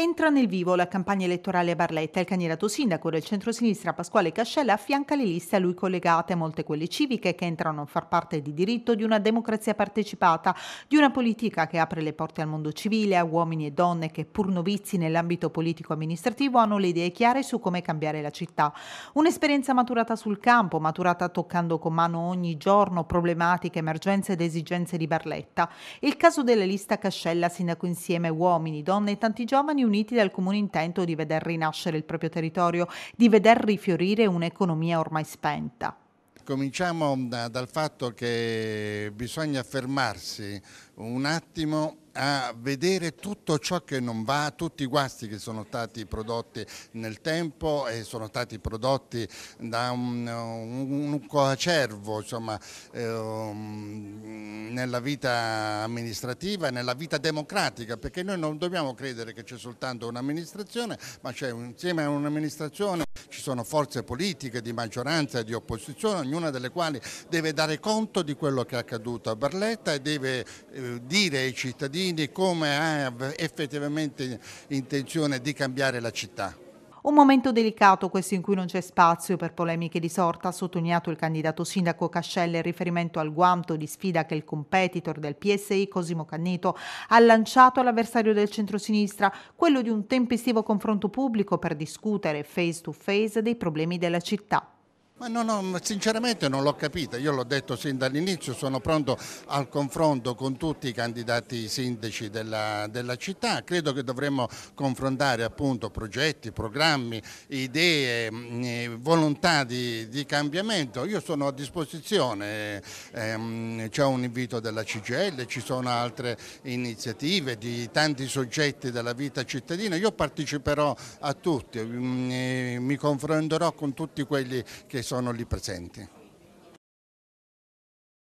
Entra nel vivo la campagna elettorale a Barletta. Il candidato sindaco del centro-sinistra Pasquale Cascella affianca le liste a lui collegate, molte quelle civiche che entrano a far parte di diritto di una democrazia partecipata, di una politica che apre le porte al mondo civile, a uomini e donne che, pur novizi nell'ambito politico-amministrativo, hanno le idee chiare su come cambiare la città. Un'esperienza maturata sul campo, maturata toccando con mano ogni giorno problematiche, emergenze ed esigenze di Barletta. Il caso della lista Cascella, sindaco insieme uomini, donne e tanti giovani uniti dal comune intento di veder rinascere il proprio territorio, di veder rifiorire un'economia ormai spenta. Cominciamo da, eh, dal fatto che bisogna fermarsi un attimo a vedere tutto ciò che non va, tutti i guasti che sono stati prodotti nel tempo e sono stati prodotti da un, un, un coacervo insomma, ehm, nella vita amministrativa e nella vita democratica, perché noi non dobbiamo credere che c'è soltanto un'amministrazione, ma c'è insieme a un'amministrazione ci sono forze politiche di maggioranza e di opposizione, ognuna delle quali deve dare conto di quello che è accaduto a Barletta e deve eh, dire ai cittadini cittadini come ha effettivamente intenzione di cambiare la città. Un momento delicato questo in cui non c'è spazio per polemiche di sorta, ha sottolineato il candidato sindaco Cascelle in riferimento al guanto di sfida che il competitor del PSI Cosimo Canneto ha lanciato all'avversario del centrosinistra, quello di un tempestivo confronto pubblico per discutere face to face dei problemi della città. Ma non ho, sinceramente non l'ho capita, io l'ho detto sin dall'inizio, sono pronto al confronto con tutti i candidati sindaci della, della, città, credo che dovremmo confrontare appunto progetti, programmi, idee, mm, eh, volontà di, di cambiamento, io sono a disposizione, ehm, c'è un invito della CGL, ci sono altre iniziative di tanti soggetti della vita cittadina, io parteciperò a tutti, mm, eh, mi confronterò con tutti quelli che sono lì presenti.